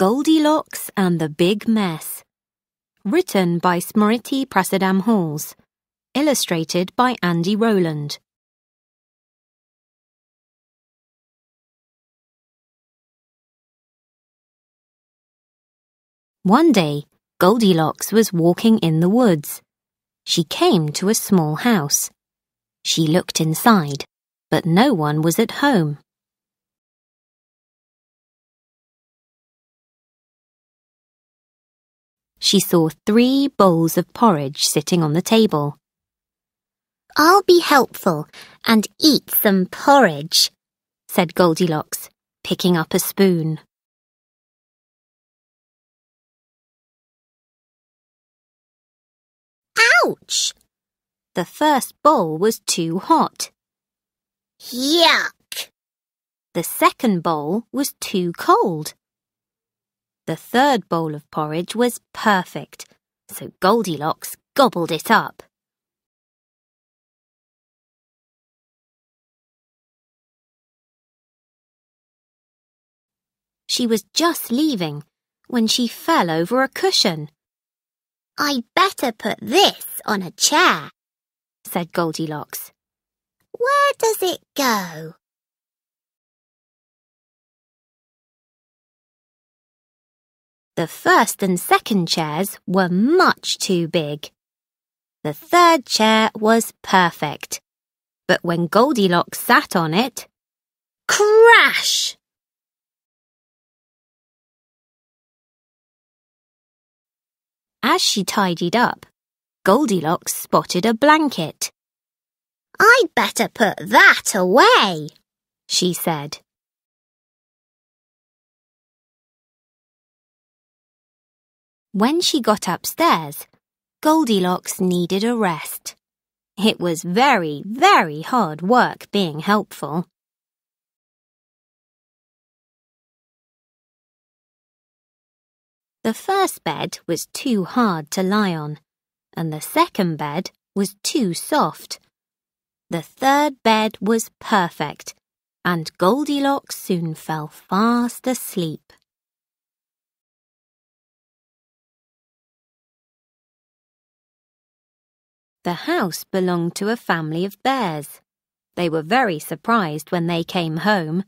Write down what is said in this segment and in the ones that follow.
Goldilocks and the Big Mess. Written by Smriti Prasadam Halls. Illustrated by Andy Rowland. One day, Goldilocks was walking in the woods. She came to a small house. She looked inside, but no one was at home. she saw three bowls of porridge sitting on the table. I'll be helpful and eat some porridge, said Goldilocks, picking up a spoon. Ouch! The first bowl was too hot. Yuck! The second bowl was too cold. The third bowl of porridge was perfect, so Goldilocks gobbled it up. She was just leaving when she fell over a cushion. I'd better put this on a chair, said Goldilocks. Where does it go? The first and second chairs were much too big. The third chair was perfect. But when Goldilocks sat on it, crash! As she tidied up, Goldilocks spotted a blanket. I'd better put that away, she said. When she got upstairs, Goldilocks needed a rest. It was very, very hard work being helpful. The first bed was too hard to lie on, and the second bed was too soft. The third bed was perfect, and Goldilocks soon fell fast asleep. The house belonged to a family of bears. They were very surprised when they came home.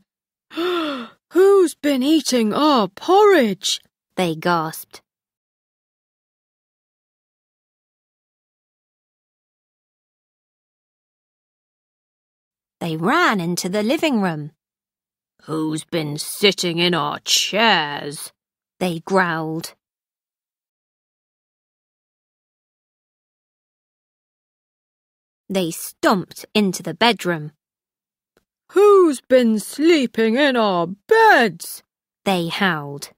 Who's been eating our porridge? They gasped. They ran into the living room. Who's been sitting in our chairs? They growled. They stomped into the bedroom. Who's been sleeping in our beds? They howled.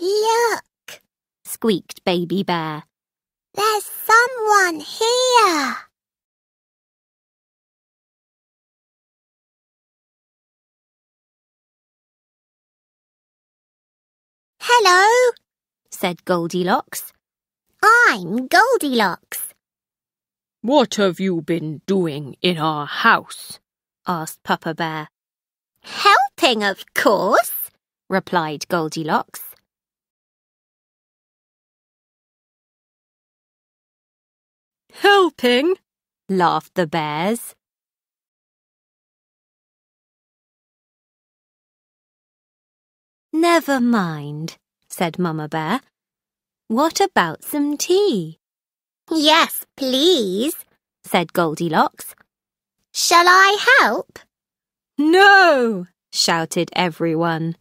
Look, squeaked Baby Bear. There's someone here. Hello, said Goldilocks. I'm Goldilocks. What have you been doing in our house? asked Papa Bear. Helping, of course, replied Goldilocks. Helping? laughed the bears. Never mind, said Mamma Bear. What about some tea? Yes, please, said Goldilocks. Shall I help? No, shouted everyone.